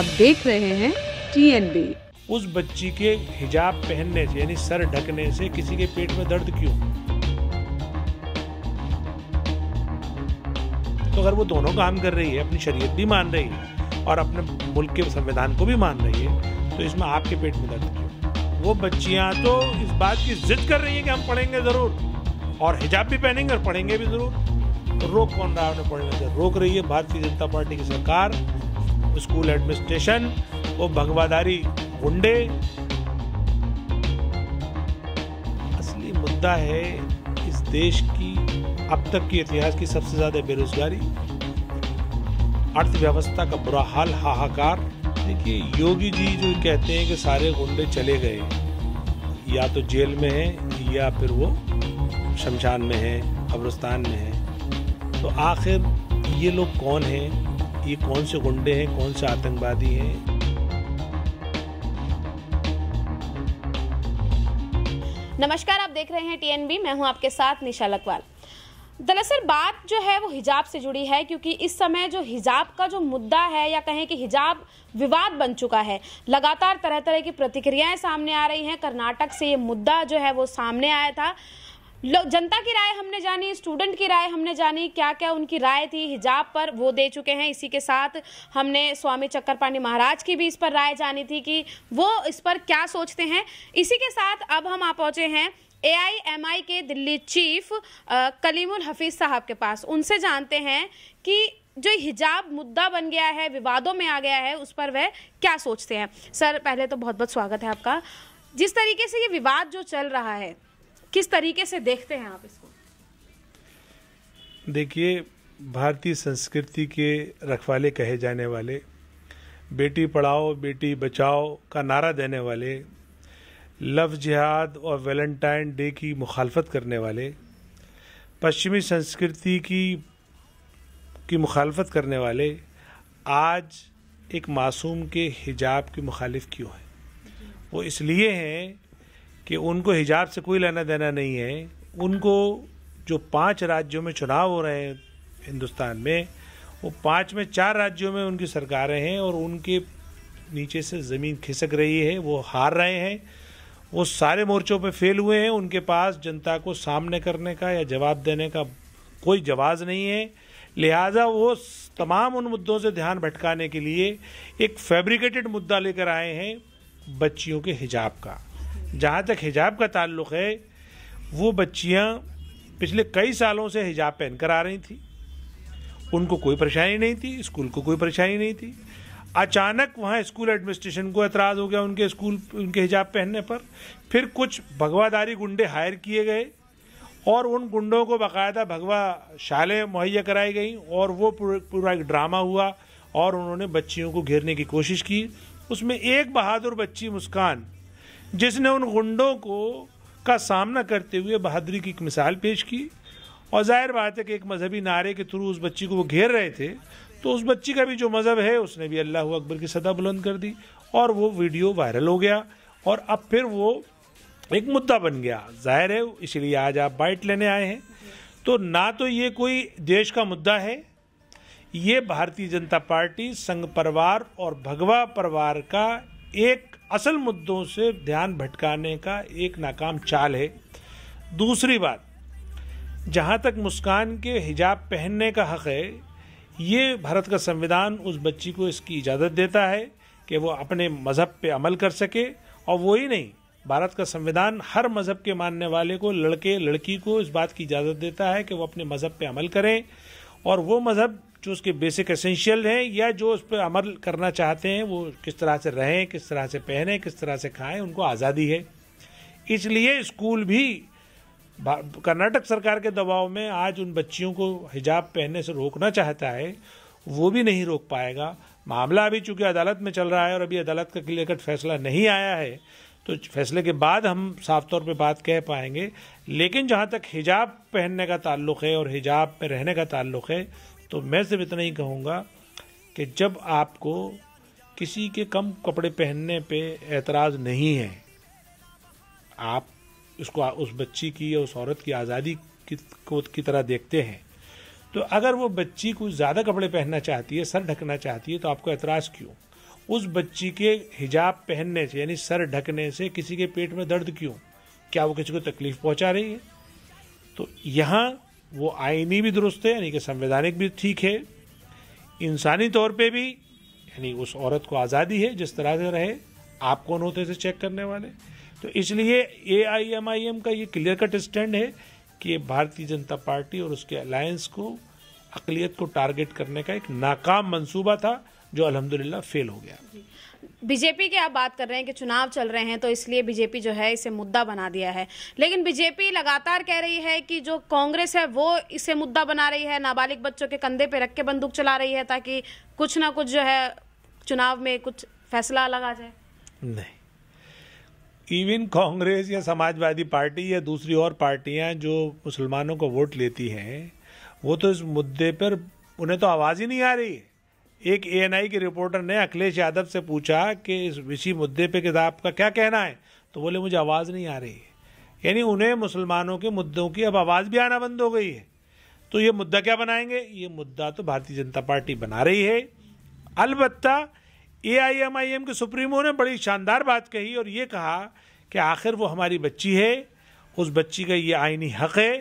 आप देख रहे हैं टी उस बच्ची के हिजाब पहनने से यानी सर ढकने से किसी के पेट में दर्द क्यों तो अगर वो दोनों काम कर रही है अपनी शरीयत भी मान रही है और अपने मुल्क के संविधान को भी मान रही है तो इसमें आपके पेट में दर्द क्यों वो बच्चियां तो इस बात की जिद कर रही है कि हम पढ़ेंगे ज़रूर और हिजाब भी पहनेंगे और पढ़ेंगे भी ज़रूर तो रोक कौन रहा है उन्हें पढ़ने से रोक रही है भारतीय जनता पार्टी की सरकार स्कूल एडमिनिस्ट्रेशन वो भगवादारी गुंडे असली मुद्दा है इस देश की अब तक की इतिहास की सबसे ज़्यादा बेरोजगारी अर्थव्यवस्था का बुरा हाल हाहाकार देखिए योगी जी जो कहते हैं कि सारे गुंडे चले गए या तो जेल में हैं या फिर वो शमशान में है कब्रस्तान में है तो आखिर ये लोग कौन हैं ये कौन से गुंडे हैं कौन से आतंकवादी हैं नमस्कार आप देख रहे हैं टीएनबी मैं हूं आपके साथ निशा लकवाल दरअसल बात जो है वो हिजाब से जुड़ी है क्योंकि इस समय जो हिजाब का जो मुद्दा है या कहें कि हिजाब विवाद बन चुका है लगातार तरह तरह की प्रतिक्रियाएं सामने आ रही हैं कर्नाटक से ये मुद्दा जो है वो सामने आया था जनता की राय हमने जानी स्टूडेंट की राय हमने जानी क्या क्या उनकी राय थी हिजाब पर वो दे चुके हैं इसी के साथ हमने स्वामी चक्करपाणी महाराज की भी इस पर राय जानी थी कि वो इस पर क्या सोचते हैं इसी के साथ अब हम आ पहुंचे हैं ए के दिल्ली चीफ कलीमुल हफीज़ साहब के पास उनसे जानते हैं कि जो हिजाब मुद्दा बन गया है विवादों में आ गया है उस पर वह क्या सोचते हैं सर पहले तो बहुत बहुत स्वागत है आपका जिस तरीके से ये विवाद जो चल रहा है किस तरीके से देखते हैं आप इसको देखिए भारतीय संस्कृति के रखवाले कहे जाने वाले बेटी पढ़ाओ बेटी बचाओ का नारा देने वाले लव जिहाद और वैलेंटाइन डे की मुखालफत करने वाले पश्चिमी संस्कृति की की मुखालफत करने वाले आज एक मासूम के हिजाब के मुखालिफ क्यों हैं वो इसलिए हैं कि उनको हिजाब से कोई लेना देना नहीं है उनको जो पांच राज्यों में चुनाव हो रहे हैं हिंदुस्तान में वो पांच में चार राज्यों में उनकी सरकारें हैं और उनके नीचे से ज़मीन खिसक रही है वो हार रहे हैं वो सारे मोर्चों पे फेल हुए हैं उनके पास जनता को सामने करने का या जवाब देने का कोई जवाब नहीं है लिहाजा वो तमाम उन मुद्दों से ध्यान भटकाने के लिए एक फैब्रिकेटेड मुद्दा लेकर आए हैं बच्चियों के हिजाब का जहाँ तक हिजाब का ताल्लुक़ है वो बच्चियाँ पिछले कई सालों से हिजाब पहन कर आ रही थी उनको कोई परेशानी नहीं थी स्कूल को कोई परेशानी नहीं थी अचानक वहाँ स्कूल एडमिनिस्ट्रेशन को एतराज़ हो गया उनके स्कूल उनके हिजाब पहनने पर फिर कुछ भगवादारी गुंडे हायर किए गए और उन गुंडों को बाकायदा भगवा शालें मुहैया कराई गई और वो पूरा एक ड्रामा हुआ और उन्होंने बच्चियों को घेरने की कोशिश की उसमें एक बहादुर बच्ची मुस्कान जिसने उन गुंडों को का सामना करते हुए बहादुरी की एक मिसाल पेश की और जाहिर बात है कि एक मजहबी नारे के थ्रू उस बच्ची को वो घेर रहे थे तो उस बच्ची का भी जो मज़हब है उसने भी अल्लाह अकबर की सदा बुलंद कर दी और वो वीडियो वायरल हो गया और अब फिर वो एक मुद्दा बन गया जाहिर है इसलिए आज आप बाइट लेने आए हैं तो ना तो ये कोई देश का मुद्दा है ये भारतीय जनता पार्टी संघ परिवार और भगवा परिवार का एक असल मुद्दों से ध्यान भटकाने का एक नाकाम चाल है दूसरी बात जहाँ तक मुस्कान के हिजाब पहनने का हक़ है ये भारत का संविधान उस बच्ची को इसकी इजाज़त देता है कि वो अपने मज़हब पे अमल कर सके और वो ही नहीं भारत का संविधान हर मज़हब के मानने वाले को लड़के लड़की को इस बात की इजाज़त देता है कि वो अपने मज़हब पे अमल करें और वो मज़हब जो उसके बेसिक एसेंशियल हैं या जो उस पर अमल करना चाहते हैं वो किस तरह से रहें किस तरह से पहने किस तरह से खाएं उनको आज़ादी है इसलिए स्कूल भी कर्नाटक सरकार के दबाव में आज उन बच्चियों को हिजाब पहनने से रोकना चाहता है वो भी नहीं रोक पाएगा मामला अभी चूँकि अदालत में चल रहा है और अभी अदालत का क्लियर कट फैसला नहीं आया है तो फैसले के बाद हम साफ तौर पे बात कह पाएंगे लेकिन जहाँ तक हिजाब पहनने का ताल्लुक़ है और हिजाब पे रहने का ताल्लुक़ है तो मैं सिर्फ इतना ही कहूँगा कि जब आपको किसी के कम कपड़े पहनने पे एतराज़ नहीं है आप उसको उस बच्ची की या उस औरत की आज़ादी की, को की तरह देखते हैं तो अगर वो बच्ची कुछ ज़्यादा कपड़े पहनना चाहती है सर ढकना चाहती है तो आपको एतराज़ क्यों उस बच्ची के हिजाब पहनने से यानी सर ढकने से किसी के पेट में दर्द क्यों क्या वो किसी को तकलीफ पहुंचा रही है तो यहाँ वो आइनी भी दुरुस्त है यानी कि संवैधानिक भी ठीक है इंसानी तौर पे भी यानी उस औरत को आज़ादी है जिस तरह से रहे आप कौन होते थे चेक करने वाले तो इसलिए ए आई एम आई एम का ये क्लियर कट स्टैंड है कि भारतीय जनता पार्टी और उसके अलायंस को अकलीत को टारगेट करने का एक नाकाम मंसूबा था जो अलहमदिल्ला फेल हो गया बीजेपी की आप बात कर रहे हैं कि चुनाव चल रहे हैं तो इसलिए बीजेपी जो है इसे मुद्दा बना दिया है लेकिन बीजेपी लगातार कह रही है कि जो कांग्रेस है वो इसे मुद्दा बना रही है नाबालिग बच्चों के कंधे पे रख के बंदूक चला रही है ताकि कुछ ना कुछ जो है चुनाव में कुछ फैसला अलग आ जाए नहीं इवन कांग्रेस या समाजवादी पार्टी या दूसरी और पार्टियां जो मुसलमानों को वोट लेती हैं वो तो इस मुद्दे पर उन्हें तो आवाज़ ही नहीं आ रही है एक ए के रिपोर्टर ने अखिलेश यादव से पूछा कि इस इसी मुद्दे पे किताब का क्या कहना है तो बोले मुझे आवाज़ नहीं आ रही है यानी उन्हें मुसलमानों के मुद्दों की अब आवाज़ भी आना बंद हो गई है तो ये मुद्दा क्या बनाएंगे ये मुद्दा तो भारतीय जनता पार्टी बना रही है अलबत् A I M I M के सुप्रीमो ने बड़ी शानदार बात कही और ये कहा कि आखिर वो हमारी बच्ची है उस बच्ची का ये आइनी हक है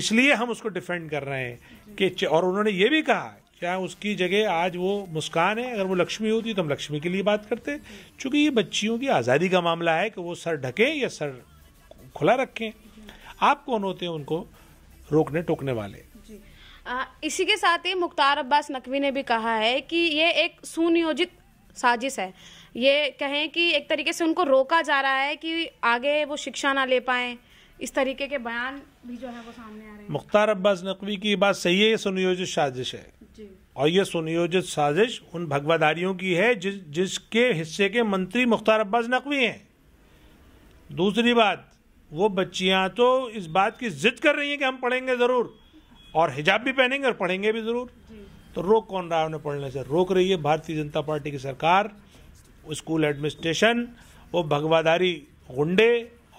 इसलिए हम उसको डिफेंड कर रहे हैं कि और उन्होंने ये भी कहा क्या उसकी जगह आज वो मुस्कान है अगर वो लक्ष्मी होती तो हम लक्ष्मी के लिए बात करते चूंकि ये बच्चियों की आज़ादी का मामला है कि वो सर ढकें या सर खुला रखें आप कौन होते हैं उनको रोकने टोकने वाले आ, इसी के साथ ही मुख्तार अब्बास नकवी ने भी कहा है कि ये एक सुनियोजित साजिश है ये कहें कि एक तरीके से उनको रोका जा रहा है कि आगे वो शिक्षा ना ले पाए इस तरीके के बयान भी जो है वो सामने आ रहे हैं मुख्तार अब्बास नकवी की बात सही है ये सुनियोजित साजिश है और ये सुनियोजित साजिश उन भगवादारियों की है जिस जिसके हिस्से के मंत्री मुख्तार अब्बास नकवी हैं दूसरी बात वो बच्चियां तो इस बात की ज़िद कर रही हैं कि हम पढ़ेंगे ज़रूर और हिजाब भी पहनेंगे और पढ़ेंगे भी ज़रूर तो रोक कौन रहा है उन्हें पढ़ने से रोक रही है भारतीय जनता पार्टी की सरकार स्कूल एडमिनिस्ट्रेशन वो भगवादारी गुंडे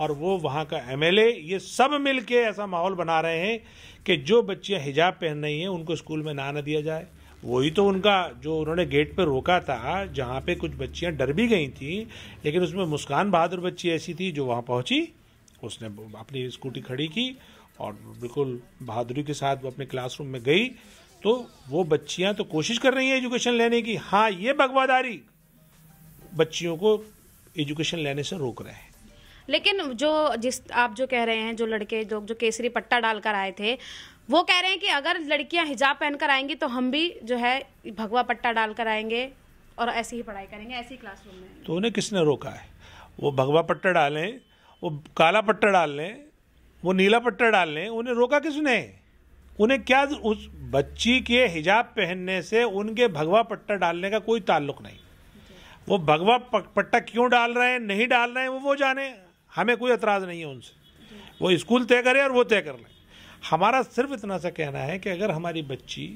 और वो वहाँ का ए ये सब मिल के ऐसा माहौल बना रहे हैं कि जो बच्चियाँ हिजाब पहन रही हैं उनको स्कूल में ना ना दिया जाए वही तो उनका जो उन्होंने गेट पर रोका था जहाँ पे कुछ बच्चियाँ डर भी गई थी लेकिन उसमें मुस्कान बहादुर बच्ची ऐसी थी जो वहाँ पहुँची उसने अपनी स्कूटी खड़ी की और बिल्कुल बहादुरी के साथ वो अपने क्लासरूम में गई तो वो बच्चियाँ तो कोशिश कर रही हैं एजुकेशन लेने की हाँ ये बगवादारी बच्चियों को एजुकेशन लेने से रोक रहे हैं लेकिन जो जिस आप जो कह रहे हैं जो लड़के लोग जो, जो केसरी पट्टा डालकर आए थे वो कह रहे हैं कि अगर लड़कियां हिजाब पहनकर आएंगी तो हम भी जो है भगवा पट्टा डालकर आएंगे और ऐसी ही पढ़ाई करेंगे ऐसी क्लासरूम में तो उन्हें किसने रोका है वो भगवा पट्टा डालें वो काला पट्टा डाल लें वो नीला पट्टा डाल लें उन्हें रोका किसने उन्हें क्या उस बच्ची के हिजाब पहनने से उनके भगवा पट्टा डालने का कोई ताल्लुक नहीं वो भगवा पट्टा क्यों डाल रहे हैं नहीं डाल रहे हैं वो वो जाने हमें कोई एतराज़ नहीं है उनसे वो स्कूल तय करे और वो तय कर लें हमारा सिर्फ इतना सा कहना है कि अगर हमारी बच्ची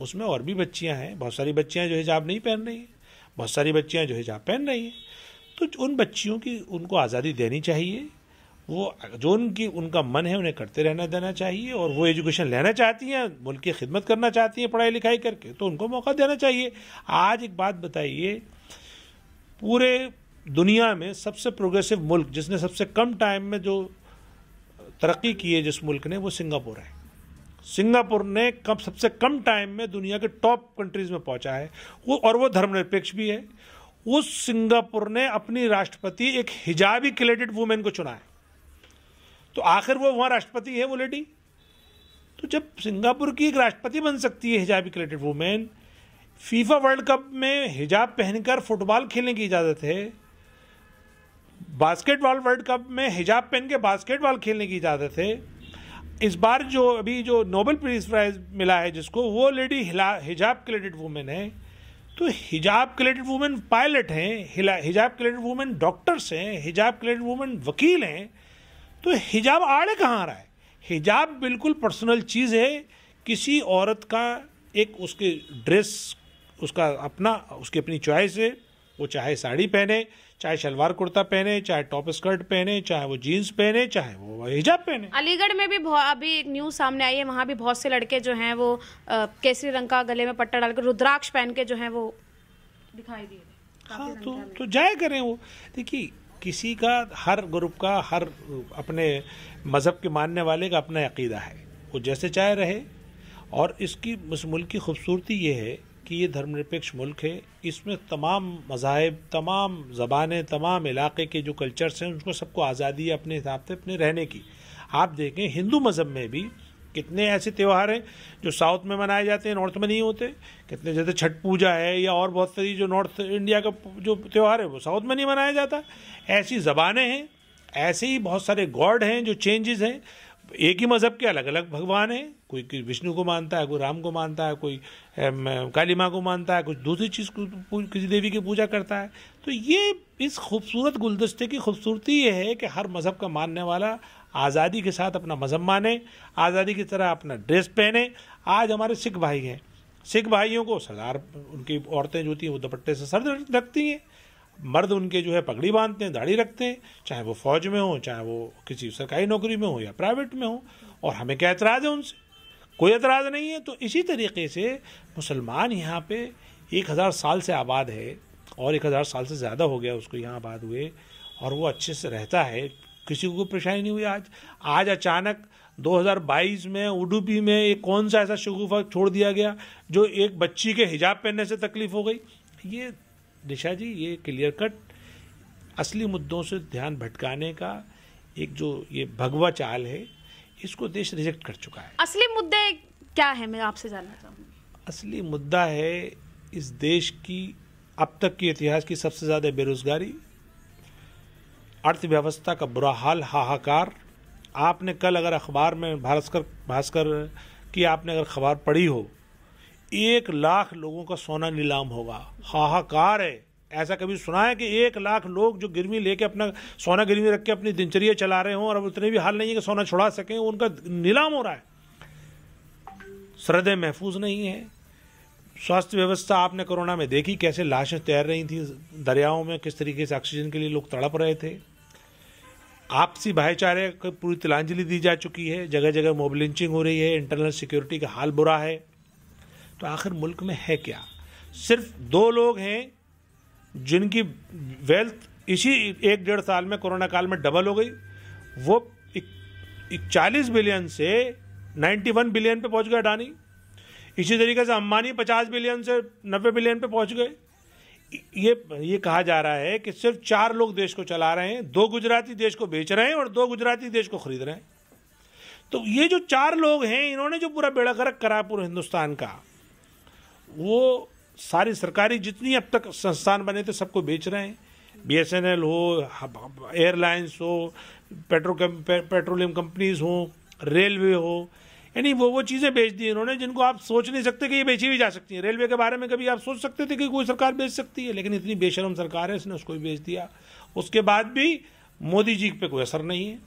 उसमें और भी बच्चियां हैं बहुत सारी बच्चियां जो हिजाब नहीं पहन रही हैं बहुत सारी बच्चियां जो हिजाब पहन रही हैं तो उन बच्चियों की उनको आज़ादी देनी चाहिए वो जो उनकी उनका मन है उन्हें करते रहना देना चाहिए और वो एजुकेशन लेना चाहती हैं मुल्क की खिदमत करना चाहती हैं पढ़ाई लिखाई करके तो उनको मौका देना चाहिए आज एक बात बताइए पूरे दुनिया में सबसे प्रोग्रेसिव मुल्क जिसने सबसे कम टाइम में जो तरक्की की है जिस मुल्क ने वो सिंगापुर है सिंगापुर ने कम सबसे कम टाइम में दुनिया के टॉप कंट्रीज में पहुंचा है वो और वो धर्मनिरपेक्ष भी है उस सिंगापुर ने अपनी राष्ट्रपति एक हिजाबी क्लेडेड वुमेन को चुना है तो आखिर वो वहाँ राष्ट्रपति है वो लेडी तो जब सिंगापुर की एक राष्ट्रपति बन सकती है हिजाबी clad women FIFA world cup में हिजाब पहनकर फुटबॉल खेलने की इजाज़त है बास्केटबॉल वर्ल्ड कप में हिजाब पहन के बास्केटबॉल खेलने की इजाज़त है इस बार जो अभी जो नोबेल पीस प्राइज़ मिला है जिसको वो लेडी हिजाब क्लेडेड वूमेन है तो हिजाब क्लेडेड वूमेन पायलट हैं हिजाब क्लेडेड वूमेन डॉक्टर्स हैं हिजाब क्लेडेड वूमेन वकील हैं तो हिजाब आड़े कहाँ आ रहा है हिजाब बिल्कुल पर्सनल चीज़ है किसी औरत का एक उसके ड्रेस उसका अपना उसकी अपनी चॉइस है वो चाहे साड़ी पहने चाहे शलवार कुर्ता पहने चाहे टॉप स्कर्ट पहने चाहे वो जीन्स पहने चाहे वो हिजाब पहने अलीगढ़ में भी अभी एक न्यूज सामने आई है वहाँ भी बहुत से लड़के जो हैं वो केसरी रंग का गले में पट्टा डालकर रुद्राक्ष पहन के जो है वो दिखाई दिए हाँ तो तो जाए करें वो देखिए किसी का हर ग्रुप का हर अपने मज़हब के मानने वाले का अपना अकीदा है वो जैसे चाहे रहे और इसकी उस मुल्क की खूबसूरती ये है कि ये धर्मनिरपेक्ष मुल्क है इसमें तमाम मज़ाहब तमाम ज़बानें तमाम इलाके के जो कल्चर्स हैं उनको सबको आज़ादी है अपने हिसाब से अपने रहने की आप देखें हिंदू मज़हब में भी कितने ऐसे त्यौहार हैं जो साउथ में मनाए जाते हैं नॉर्थ में नहीं होते कितने जैसे छठ पूजा है या और बहुत सारी जो नॉर्थ इंडिया का जो त्यौहार है वो साउथ में नहीं मनाया जाता ऐसी ज़बानें हैं ऐसे ही बहुत सारे गॉड हैं जो चेंजेस हैं एक ही मज़हब के अलग अलग भगवान हैं कोई विष्णु को मानता है कोई राम को मानता है कोई काली माँ को मानता है कुछ दूसरी चीज़ को किसी देवी की पूजा करता है तो ये इस खूबसूरत गुलदस्ते की खूबसूरती ये है कि हर मज़हब का मानने वाला आज़ादी के साथ अपना मज़हब माने आज़ादी की तरह अपना ड्रेस पहने आज हमारे सिख भाई हैं सिख भाइयों को सरदार उनकी औरतें जो होती हैं वो दुपट्टे से सर रखती हैं मर्द उनके जो है पगड़ी बांधते हैं दाढ़ी रखते हैं चाहे वो फौज में हो चाहे वो किसी सरकारी नौकरी में हो या प्राइवेट में हो और हमें क्या एतराज़ है उनसे कोई एतराज़ नहीं है तो इसी तरीके से मुसलमान यहाँ पे एक हज़ार साल से आबाद है और एक हज़ार साल से ज़्यादा हो गया उसको यहाँ आबाद हुए और वो अच्छे से रहता है किसी को परेशानी नहीं हुई आज आज अचानक 2022 में उडुपी में एक कौन सा ऐसा शगुफा छोड़ दिया गया जो एक बच्ची के हिजाब पहनने से तकलीफ़ हो गई ये निशा जी ये क्लियर कट असली मुद्दों से ध्यान भटकाने का एक जो ये भगवा चाल है इसको देश रिजेक्ट कर चुका है असली मुद्दे क्या है मैं आपसे जानना चाहूँगी असली मुद्दा है इस देश की अब तक के इतिहास की सबसे ज़्यादा बेरोजगारी अर्थव्यवस्था का बुरा हाल हाहाकार आपने कल अगर अखबार में भास्कर भास्कर की आपने अगर खबर पढ़ी हो एक लाख लोगों का सोना नीलाम होगा हाहाकार है ऐसा कभी सुना है कि एक लाख लोग जो गिरवी लेके अपना सोना गिरवी रख के अपनी दिनचर्या चला रहे हों और अब उतने भी हाल नहीं है कि सोना छुड़ा सकें उनका नीलाम हो रहा है सरहदें महफूज नहीं है स्वास्थ्य व्यवस्था आपने कोरोना में देखी कैसे लाशें तैर रही थी दरियाओं में किस तरीके से ऑक्सीजन के लिए लोग तड़प रहे थे आपसी भाईचारे को पूरी तिलांजलि दी जा चुकी है जगह जगह मोबलिंचिंग हो रही है इंटरनल सिक्योरिटी का हाल बुरा है तो आखिर मुल्क में है क्या सिर्फ दो लोग हैं जिनकी वेल्थ इसी एक डेढ़ साल में कोरोना काल में डबल हो गई वो चालीस बिलियन से 91 बिलियन पे पहुंच गए अडानी इसी तरीके से अम्बानी 50 बिलियन से 90 बिलियन पे पहुंच गए ये ये कहा जा रहा है कि सिर्फ चार लोग देश को चला रहे हैं दो गुजराती देश को बेच रहे हैं और दो गुजराती देश को खरीद रहे हैं तो ये जो चार लोग हैं इन्होंने जो पूरा बेड़ा गर्क करा पूरे हिंदुस्तान का वो सारी सरकारी जितनी अब तक संस्थान बने थे सबको बेच रहे हैं बी एस एन एल हो एयरलाइंस हो पेट्रो पेट्रोलियम कंपनीज हो रेलवे हो यानी वो वो चीज़ें बेच दी इन्होंने जिनको आप सोच नहीं सकते कि ये बेची भी जा सकती हैं रेलवे के बारे में कभी आप सोच सकते थे कि कोई सरकार बेच सकती है लेकिन इतनी बेशरम सरकार है इसने उसको भी बेच दिया उसके बाद भी मोदी जी पे कोई असर नहीं है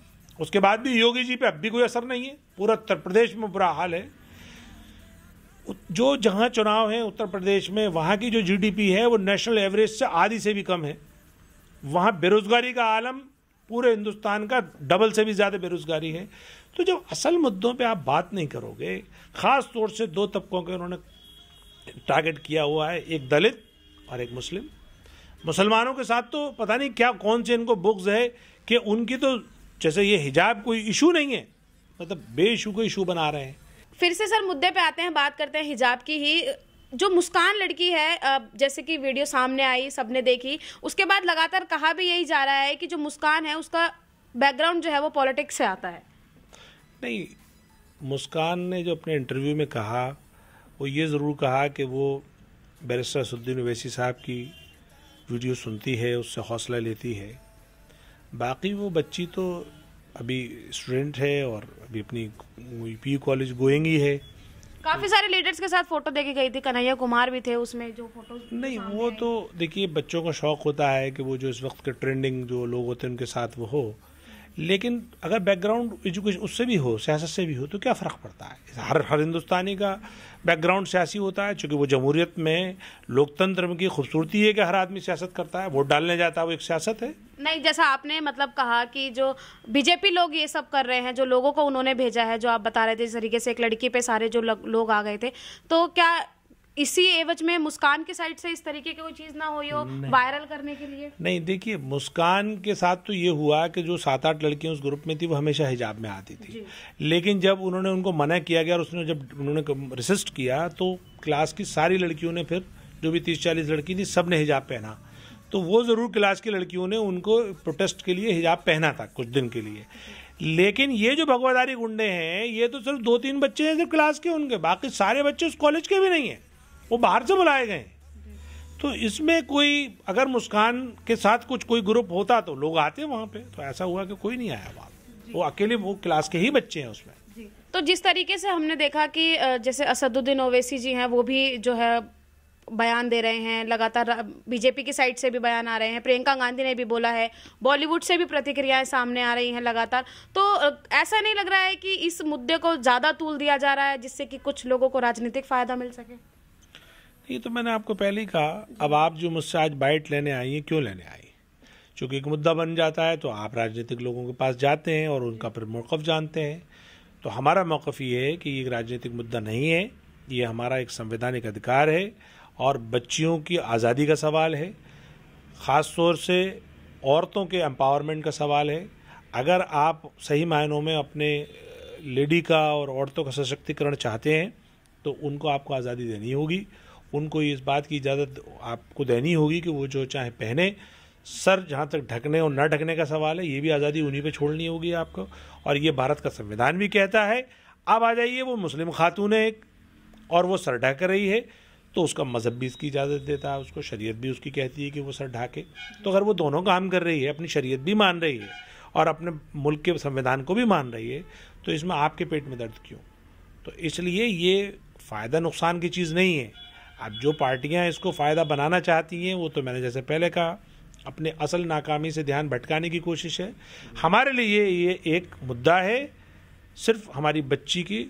उसके बाद भी योगी जी पे अब भी कोई असर नहीं है पूरा उत्तर प्रदेश में बुरा हाल है जो जहाँ चुनाव हैं उत्तर प्रदेश में वहाँ की जो जीडीपी है वो नेशनल एवरेज से आधी से भी कम है वहाँ बेरोज़गारी का आलम पूरे हिंदुस्तान का डबल से भी ज़्यादा बेरोज़गारी है तो जब असल मुद्दों पे आप बात नहीं करोगे ख़ास तौर से दो तबकों के उन्होंने टारगेट किया हुआ है एक दलित और एक मुस्लिम मुसलमानों के साथ तो पता नहीं क्या कौन से इनको बुक्स है कि उनकी तो जैसे ये हिजाब कोई इशू नहीं है मतलब बेइशू को इशू बना रहे हैं फिर से सर मुद्दे पे आते हैं बात करते हैं हिजाब की ही जो मुस्कान लड़की है जैसे कि वीडियो सामने आई सबने देखी उसके बाद लगातार कहा भी यही जा रहा है कि जो मुस्कान है उसका बैकग्राउंड जो है वो पॉलिटिक्स से आता है नहीं मुस्कान ने जो अपने इंटरव्यू में कहा वो ये ज़रूर कहा कि वो बैरिस्टर सुद्दीन वैसी साहब की वीडियो सुनती है उससे हौसला लेती है बाकी वो बच्ची तो अभी स्टूडेंट है और अभी अपनी पी कॉलेज गोइंग ही है काफी सारे लीडर्स के साथ फोटो देके गई थी कन्हैया कुमार भी थे उसमें जो फोटो नहीं वो तो देखिए बच्चों का शौक होता है कि वो जो इस वक्त के ट्रेंडिंग जो लोग होते हैं उनके साथ वो हो लेकिन अगर बैकग्राउंड एजुकेशन उससे भी हो सियासत से भी हो तो क्या फ़र्क पड़ता है हर हर हिंदुस्तानी का बैकग्राउंड सियासी होता है चूँकि वो जमहूरियत में लोकतंत्र की खूबसूरती है कि हर आदमी सियासत करता है वोट डालने जाता है वो एक सियासत है नहीं जैसा आपने मतलब कहा कि जो बीजेपी लोग ये सब कर रहे हैं जो लोगों को उन्होंने भेजा है जो आप बता रहे थे जिस तरीके से एक लड़की पे सारे जो लोग आ गए थे तो क्या इसी एवज में मुस्कान के साइड से इस तरीके की कोई चीज़ ना हो वायरल करने के लिए नहीं देखिए मुस्कान के साथ तो ये हुआ कि जो सात आठ लड़कियां उस ग्रुप में थी वो हमेशा हिजाब में आती थी लेकिन जब उन्होंने उनको मना किया गया और उसने जब उन्होंने रिसिस्ट किया तो क्लास की सारी लड़कियों ने फिर जो भी तीस चालीस लड़की थी सब ने हिजाब पहना तो वो ज़रूर क्लास की लड़कियों ने उनको प्रोटेस्ट के लिए हिजाब पहना था कुछ दिन के लिए लेकिन ये जो भगवादारी गुंडे हैं ये तो सिर्फ दो तीन बच्चे हैं सिर्फ क्लास के उनके बाकी सारे बच्चे उस कॉलेज के भी नहीं हैं वो बाहर से बुलाए गए तो इसमें कोई अगर मुस्कान के साथ कुछ कोई ग्रुप होता तो लोग आते वहाँ पे तो ऐसा हुआ कि कोई नहीं आया बात वो अकेले वो क्लास के ही बच्चे हैं उसमें तो जिस तरीके से हमने देखा कि जैसे असदुद्दीन ओवैसी जी हैं वो भी जो है बयान दे रहे हैं लगातार बीजेपी की साइड से भी बयान आ रहे हैं प्रियंका गांधी ने भी बोला है बॉलीवुड से भी प्रतिक्रियाएं सामने आ रही हैं लगातार तो ऐसा नहीं लग रहा है कि इस मुद्दे को ज़्यादा तूल दिया जा रहा है जिससे कि कुछ लोगों को राजनीतिक फ़ायदा मिल सके ये तो मैंने आपको पहले ही कहा अब आप जो मुझसे आज बाइट लेने आई हैं क्यों लेने आई चूँकि एक मुद्दा बन जाता है तो आप राजनीतिक लोगों के पास जाते हैं और उनका फिर मौक़ जानते हैं तो हमारा मौक़ ये है कि ये राजनीतिक मुद्दा नहीं है ये हमारा एक संवैधानिक अधिकार है और बच्चियों की आज़ादी का सवाल है ख़ास तौर से औरतों के एम्पावरमेंट का सवाल है अगर आप सही मायनों में अपने लेडी का और औरतों का सशक्तिकरण चाहते हैं तो उनको आपको आज़ादी देनी होगी उनको इस बात की इजाज़त आपको देनी होगी कि वो जो चाहे पहने सर जहाँ तक ढकने और न ढकने का सवाल है ये भी आज़ादी उन्हीं पे छोड़नी होगी आपको और ये भारत का संविधान भी कहता है अब आ जाइए वो मुस्लिम खातून है एक और वो सर ढक रही है तो उसका मज़हब भी इसकी इजाज़त देता है उसको शरीयत भी उसकी कहती है कि वो सर ढाके तो अगर वो दोनों काम कर रही है अपनी शरीयत भी मान रही है और अपने मुल्क के संविधान को भी मान रही है तो इसमें आपके पेट में दर्द क्यों तो इसलिए ये फ़ायदा नुकसान की चीज़ नहीं है अब जो पार्टियां इसको फ़ायदा बनाना चाहती हैं वो तो मैंने जैसे पहले कहा अपने असल नाकामी से ध्यान भटकाने की कोशिश है हमारे लिए ये एक मुद्दा है सिर्फ हमारी बच्ची की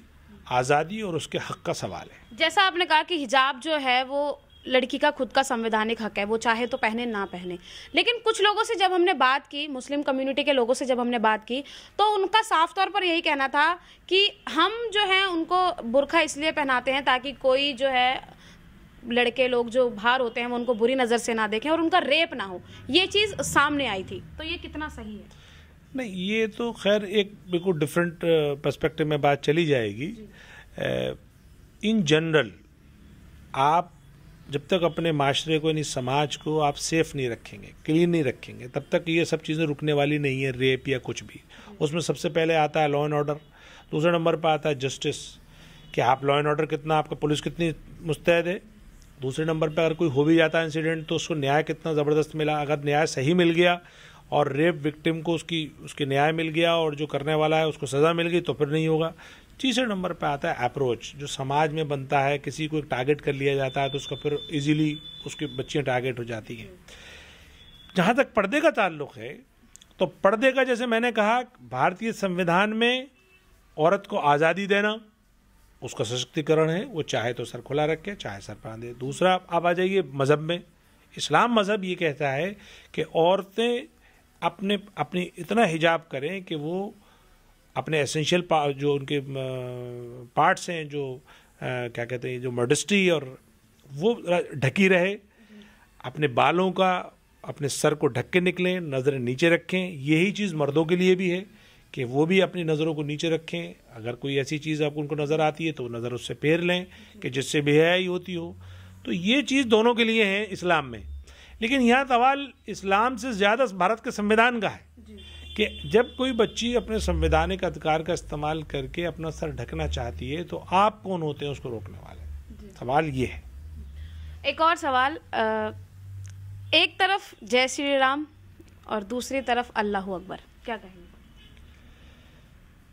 आज़ादी और उसके हक का सवाल है जैसा आपने कहा कि हिजाब जो है वो लड़की का खुद का संवैधानिक हक है वो चाहे तो पहने ना पहने लेकिन कुछ लोगों से जब हमने बात की मुस्लिम कम्युनिटी के लोगों से जब हमने बात की तो उनका साफ तौर पर यही कहना था कि हम जो है उनको बुरखा इसलिए पहनाते हैं ताकि कोई जो है लड़के लोग जो बाहर होते हैं वो उनको बुरी नज़र से ना देखें और उनका रेप ना हो ये चीज़ सामने आई थी तो ये कितना सही है नहीं ये तो खैर एक बिल्कुल डिफरेंट पर्सपेक्टिव में बात चली जाएगी इन जनरल आप जब तक अपने माशरे को यानी समाज को आप सेफ़ नहीं रखेंगे क्लीन नहीं रखेंगे तब तक ये सब चीज़ें रुकने वाली नहीं है रेप या कुछ भी उसमें सबसे पहले आता है लॉ एंड ऑर्डर दूसरे नंबर पर आता है जस्टिस कि आप लॉ एंड ऑर्डर कितना आपका पुलिस कितनी मुस्तैद है दूसरे नंबर पर अगर कोई हो भी जाता है इंसिडेंट तो उसको न्याय कितना ज़बरदस्त मिला अगर न्याय सही मिल गया और रेप विक्टिम को उसकी उसके न्याय मिल गया और जो करने वाला है उसको सज़ा मिल गई तो फिर नहीं होगा तीसरे नंबर पे आता है अप्रोच जो समाज में बनता है किसी को एक टारगेट कर लिया जाता है तो उसका फिर इजीली उसकी बच्चियाँ टारगेट हो जाती हैं जहाँ तक पर्दे का ताल्लुक है तो पर्दे का जैसे मैंने कहा भारतीय संविधान में औरत को आज़ादी देना उसका सशक्तिकरण है वो चाहे तो सर खुला रखे चाहे सर आंधे दूसरा आप आ जाइए मज़हब में इस्लाम मज़हब ये कहता है कि औरतें अपने अपनी इतना हिजाब करें कि वो अपने एसेंशियल जो उनके पार्ट्स हैं जो आ, क्या कहते हैं जो मोडस्टी और वो ढकी रहे अपने बालों का अपने सर को ढक के निकलें नज़रें नीचे रखें यही चीज़ मर्दों के लिए भी है कि वो भी अपनी नज़रों को नीचे रखें अगर कोई ऐसी चीज़ आपको उनको नज़र आती है तो नज़र उससे फेर लें कि जिससे बेहयाई होती हो तो ये चीज़ दोनों के लिए है इस्लाम में लेकिन यह सवाल इस्लाम से ज़्यादा भारत के संविधान का है कि जब कोई बच्ची अपने संवैधानिक अधिकार का इस्तेमाल करके अपना सर ढकना चाहती है तो आप कौन होते हैं उसको रोकने वाले सवाल ये है एक और सवाल एक तरफ जय श्री राम और दूसरी तरफ अल्लाह अकबर क्या कहेंगे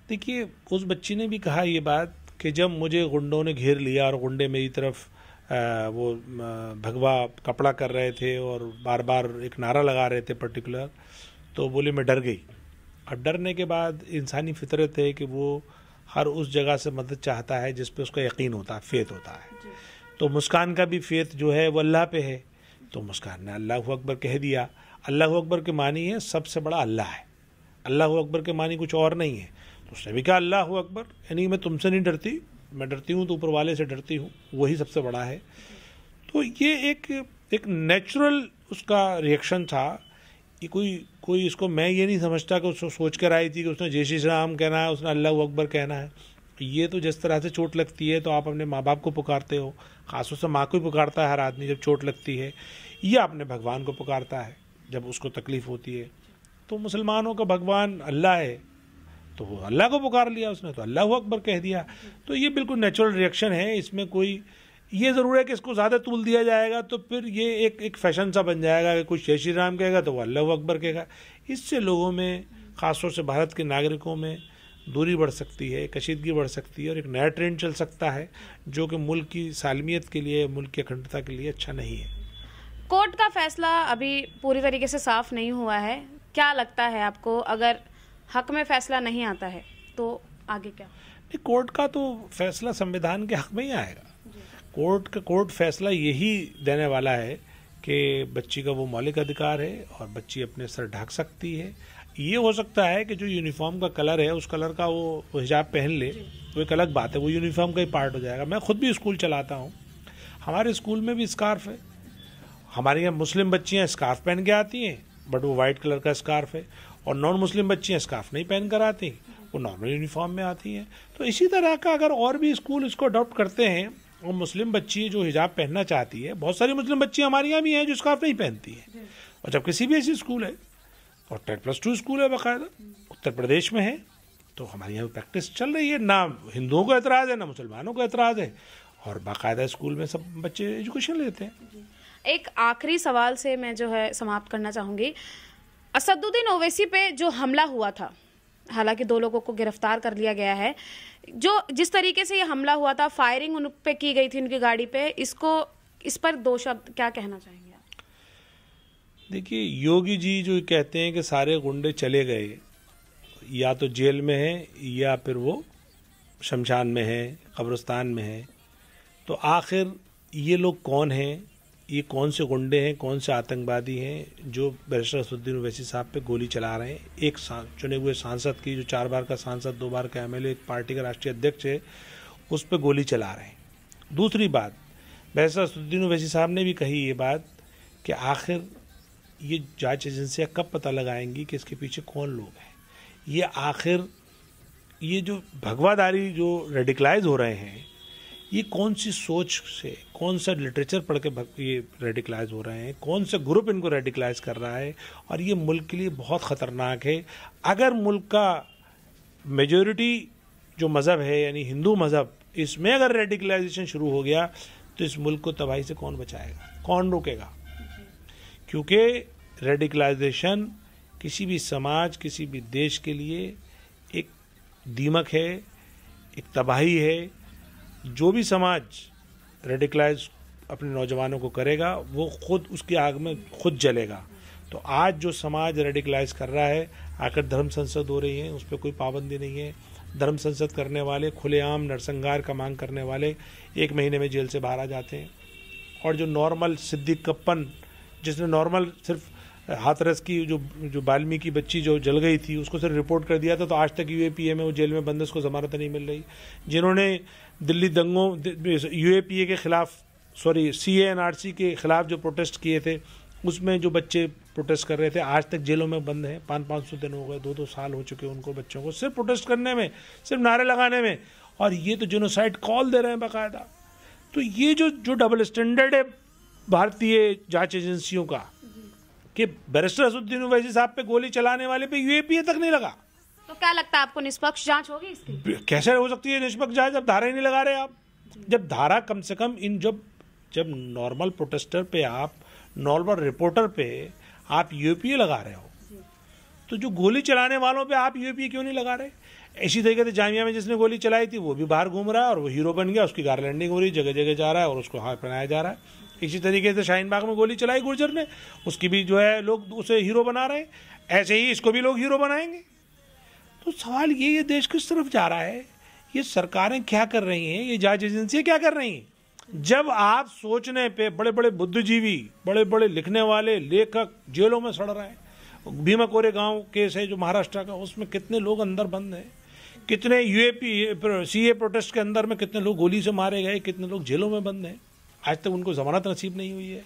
देखिए उस बच्ची ने भी कहा ये बात कि जब मुझे गुंडों ने घेर लिया और गुंडे मेरी तरफ आ, वो भगवा कपड़ा कर रहे थे और बार बार एक नारा लगा रहे थे पर्टिकुलर तो बोले मैं डर गई और डरने के बाद इंसानी फितरत है कि वो हर उस जगह से मदद चाहता है जिस पे उसका यकीन होता है फेत होता है तो मुस्कान का भी फेत जो है वो अल्लाह पे है तो मुस्कान ने अल्लाह अकबर कह दिया अल्लाह अकबर के मानी है सबसे बड़ा अल्लाह है अल्लाह अकबर के मानी कुछ और नहीं है तो उसने भी कहा अल्लाह अकबर यानी मैं तुमसे नहीं डरती मैं डरती हूँ तो ऊपर वाले से डरती हूँ वही सबसे बड़ा है तो ये एक एक नेचुरल उसका रिएक्शन था कि कोई कोई इसको मैं ये नहीं समझता कि उसको सोच कर आई थी कि उसने जय श्री राम कहना है उसने अल्लाह अकबर कहना है तो ये तो जिस तरह से चोट लगती है तो आप अपने माँ बाप को पुकारते हो खासतौर से माँ को ही पुकारता है हर आदमी जब चोट लगती है या अपने भगवान को पुकारता है जब उसको तकलीफ़ होती है तो मुसलमानों का भगवान अल्लाह है तो अल्लाह को पुकार लिया उसने तो अल्लाह अकबर कह दिया तो ये बिल्कुल नेचुरल रिएक्शन है इसमें कोई ये ज़रूर है कि इसको ज़्यादा तूल दिया जाएगा तो फिर ये एक एक फैशन सा बन जाएगा कि कुछ जय श्री राम कहेगा तो वो अल्लाह अकबर कहेगा इससे लोगों में ख़ासतौर से भारत के नागरिकों में दूरी बढ़ सकती है कशीदगी बढ़ सकती है और एक नया ट्रेंड चल सकता है जो कि मुल्क की सालमियत के लिए मुल्क की अखंडता के लिए अच्छा नहीं है कोर्ट का फैसला अभी पूरी तरीके से साफ नहीं हुआ है क्या लगता है आपको अगर हक में फैसला नहीं आता है तो आगे क्या नहीं कोर्ट का तो फैसला संविधान के हक में ही आएगा कोर्ट का कोर्ट फैसला यही देने वाला है कि बच्ची का वो मौलिक अधिकार है और बच्ची अपने सर ढक सकती है ये हो सकता है कि जो यूनिफॉर्म का कलर है उस कलर का वो हिजाब पहन ले वो तो एक अलग बात है वो यूनिफॉर्म का ही पार्ट हो जाएगा मैं खुद भी स्कूल चलाता हूँ हमारे स्कूल में भी स्कार्फ है हमारे यहाँ मुस्लिम बच्चियाँ स्कार्फ पहन के आती हैं बट वो वाइट कलर का स्कार्फ है और नॉन मुस्लिम बच्चियाँ स्काफ नहीं पहन कर आती वो नॉर्मल यूनिफॉर्म में आती हैं तो इसी तरह का अगर और भी स्कूल इसको अडॉप्ट करते हैं और मुस्लिम बच्ची जो हिजाब पहनना चाहती है बहुत सारी मुस्लिम बच्चियाँ हमारे यहाँ भी हैं जो स्काफ नहीं पहनती हैं और जब किसी भी एस ई स्कूल है और टेट प्लस टू स्कूल है बाकायदा उत्तर प्रदेश में है तो हमारे यहाँ प्रैक्टिस चल रही है ना हिंदुओं का एतराज़ है ना मुसलमानों का एतराज़ है और बाकायदा स्कूल में सब बच्चे एजुकेशन लेते हैं एक आखिरी सवाल से मैं जो है समाप्त करना चाहूँगी असदुद्दीन ओवैसी पे जो हमला हुआ था हालांकि दो लोगों को गिरफ्तार कर लिया गया है जो जिस तरीके से ये हमला हुआ था फायरिंग उन पे की गई थी उनकी गाड़ी पे इसको इस पर दो शब्द क्या कहना चाहेंगे आप देखिए योगी जी जो कहते हैं कि सारे गुंडे चले गए या तो जेल में है या फिर वो शमशान में है कब्रस्तान में है तो आखिर ये लोग कौन हैं ये कौन से गुंडे हैं कौन से आतंकवादी हैं जो बैरिस्टर असुद्दीन वैसी साहब पे गोली चला रहे हैं एक चुने हुए सांसद की जो चार बार का सांसद दो बार का एम एक पार्टी का राष्ट्रीय अध्यक्ष है उस पर गोली चला रहे हैं दूसरी बात बैरिस्टर असुद्दीन वैसी साहब ने भी कही ये बात कि आखिर ये जांच एजेंसियाँ कब पता लगाएंगी कि इसके पीछे कौन लोग हैं ये आखिर ये जो भगवादारी जो रेडिकलाइज हो रहे हैं ये कौन सी सोच से कौन सा लिटरेचर पढ़ के ये रेडिकलाइज हो रहे हैं कौन सा ग्रुप इनको रेडिकलाइज कर रहा है और ये मुल्क के लिए बहुत ख़तरनाक है अगर मुल्क का मेजोरिटी जो मज़हब है यानी हिंदू मज़हब इसमें अगर रेडिकलाइजेशन शुरू हो गया तो इस मुल्क को तबाही से कौन बचाएगा कौन रोकेगा क्योंकि रेडिकलाइजेशन किसी भी समाज किसी भी देश के लिए एक दीमक है एक तबाही है जो भी समाज रेडिकलाइज अपने नौजवानों को करेगा वो खुद उसकी आग में खुद जलेगा तो आज जो समाज रेडिकलाइज कर रहा है आकर धर्म संसद हो रही है उस पर कोई पाबंदी नहीं है धर्म संसद करने वाले खुलेआम नरसंहार का मांग करने वाले एक महीने में जेल से बाहर आ जाते हैं और जो नॉर्मल सिद्दीक कप्पन जिसने नॉर्मल सिर्फ हाथरस की जो जो बाल्मीकि बच्ची जो जल गई थी उसको सिर्फ रिपोर्ट कर दिया था तो आज तक यू में वो जेल में बंद उसको जमानत नहीं मिल रही जिन्होंने दिल्ली दंगों यूएपीए के ख़िलाफ़ सॉरी सी के ख़िलाफ़ जो प्रोटेस्ट किए थे उसमें जो बच्चे प्रोटेस्ट कर रहे थे आज तक जेलों में बंद हैं पाँच पाँच सौ दिन हो गए दो दो साल हो चुके उनको बच्चों को सिर्फ प्रोटेस्ट करने में सिर्फ नारे लगाने में और ये तो जिनोसाइड कॉल दे रहे हैं बाकायदा तो ये जो जो डबल स्टैंडर्ड है भारतीय जांच एजेंसियों का कि बैरिस्टर असुद्दीन वैसी साहब पे गोली चलाने वाले पे यूएपीए तक नहीं लगा तो क्या लगता है आपको निष्पक्ष जांच होगी इसकी कैसे हो सकती है निष्पक्ष जांच जब धारा ही नहीं लगा रहे आप जब धारा कम से कम इन जब जब नॉर्मल प्रोटेस्टर पे आप नॉर्मल रिपोर्टर पे आप यूपीए लगा रहे हो तो जो गोली चलाने वालों पे आप यूपीए क्यों नहीं लगा रहे इसी तरीके से जामिया में जिसने गोली चलाई थी वो भी बाहर घूम रहा है और वो हीरो बन गया उसकी गारलैंडिंग हो रही जगह जगह जा रहा है और उसको हाथ पहनाया जा रहा है इसी तरीके से शाहीन बाग में गोली चलाई गुर्जर ने उसकी भी जो है लोग उसे हीरो बना रहे हैं ऐसे ही इसको भी लोग हीरो बनाएंगे तो सवाल ये ये देश किस तरफ जा रहा है ये सरकारें क्या कर रही हैं ये जांच एजेंसियाँ क्या कर रही हैं जब आप सोचने पे बड़े बड़े बुद्धिजीवी बड़े बड़े लिखने वाले लेखक जेलों में सड़ रहे हैं भीमा कोरे गांव केस है जो महाराष्ट्र का उसमें कितने लोग अंदर बंद हैं कितने यूएपी ए प्रोटेस्ट के अंदर में कितने लोग गोली से मारे गए कितने लोग जेलों में बंद हैं आज तक उनको जमानत नसीब नहीं हुई है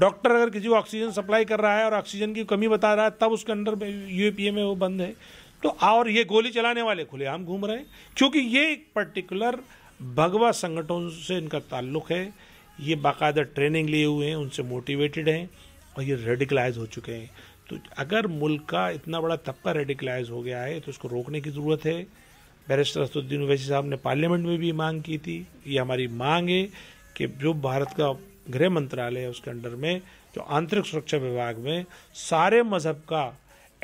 डॉक्टर अगर किसी को ऑक्सीजन सप्लाई कर रहा है और ऑक्सीजन की कमी बता रहा है तब उसके अंडर यूएपीए में वो बंद है तो और ये गोली चलाने वाले खुलेआम घूम रहे हैं क्योंकि ये एक पर्टिकुलर भगवा संगठनों से इनका ताल्लुक है ये बाकायदा ट्रेनिंग लिए हुए हैं उनसे मोटिवेटेड हैं और ये रेडिकलाइज हो चुके हैं तो अगर मुल्क का इतना बड़ा तबका रेडिकलाइज हो गया है तो उसको रोकने की ज़रूरत है बैरिस्टर असदुद्दीन वैसी साहब ने पार्लियामेंट में भी मांग की थी ये हमारी मांग है कि जो भारत का गृह मंत्रालय है उसके अंडर में जो आंतरिक सुरक्षा विभाग में सारे मजहब का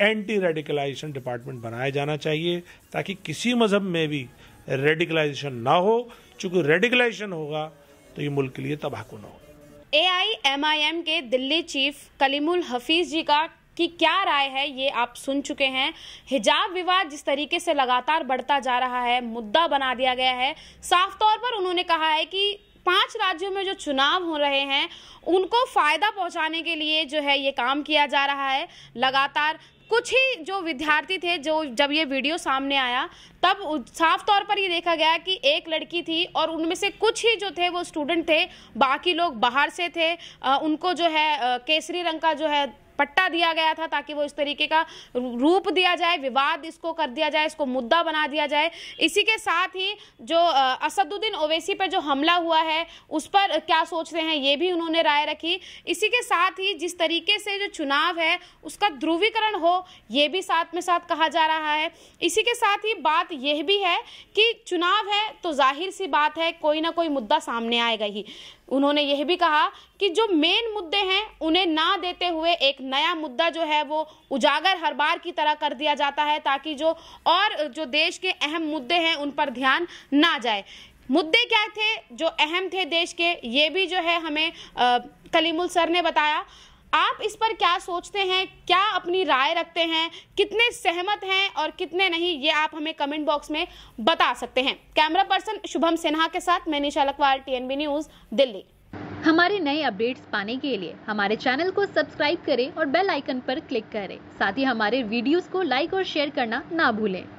एंटी रेडिकलाइजेशन डिपार्टमेंट बनाया जाना चाहिए ताकि किसी मज़हब में भी रेडिकलाइजेशन ना हो चूंकि रेडिकलाइजेशन होगा तो ये मुल्क के लिए तबाहकुन हो ए आई एम आई एम के दिल्ली चीफ कलीमुल हफीज जी का कि क्या राय है ये आप सुन चुके हैं हिजाब विवाद जिस तरीके से लगातार बढ़ता जा रहा है मुद्दा बना दिया गया है साफ तौर पर उन्होंने कहा है कि पांच राज्यों में जो चुनाव हो रहे हैं उनको फ़ायदा पहुंचाने के लिए जो है ये काम किया जा रहा है लगातार कुछ ही जो विद्यार्थी थे जो जब ये वीडियो सामने आया तब साफ तौर पर ये देखा गया कि एक लड़की थी और उनमें से कुछ ही जो थे वो स्टूडेंट थे बाकी लोग बाहर से थे उनको जो है केसरी रंग का जो है पट्टा दिया गया था ताकि वो इस तरीके का रूप दिया जाए विवाद इसको कर दिया जाए इसको मुद्दा बना दिया जाए इसी के साथ ही जो असदुद्दीन ओवैसी पर जो हमला हुआ है उस पर क्या सोच रहे हैं ये भी उन्होंने राय रखी इसी के साथ ही जिस तरीके से जो चुनाव है उसका ध्रुवीकरण हो ये भी साथ में साथ कहा जा रहा है इसी के साथ ही बात यह भी है कि चुनाव है तो जाहिर सी बात है कोई ना कोई मुद्दा सामने आएगा ही उन्होंने यह भी कहा कि जो मेन मुद्दे हैं उन्हें ना देते हुए एक नया मुद्दा जो है वो उजागर हर बार की तरह कर दिया जाता है ताकि जो और जो देश के अहम मुद्दे हैं उन पर ध्यान ना जाए मुद्दे क्या थे जो अहम थे देश के ये भी जो है हमें आ, कलीमुल सर ने बताया आप इस पर क्या सोचते हैं क्या अपनी राय रखते हैं कितने सहमत हैं और कितने नहीं ये आप हमें कमेंट बॉक्स में बता सकते हैं कैमरा पर्सन शुभम सिन्हा के साथ मैं निशा लकवाल टीएनबी न्यूज दिल्ली हमारे नए अपडेट्स पाने के लिए हमारे चैनल को सब्सक्राइब करें और बेल आइकन पर क्लिक करें साथ ही हमारे वीडियोस को लाइक और शेयर करना ना भूलें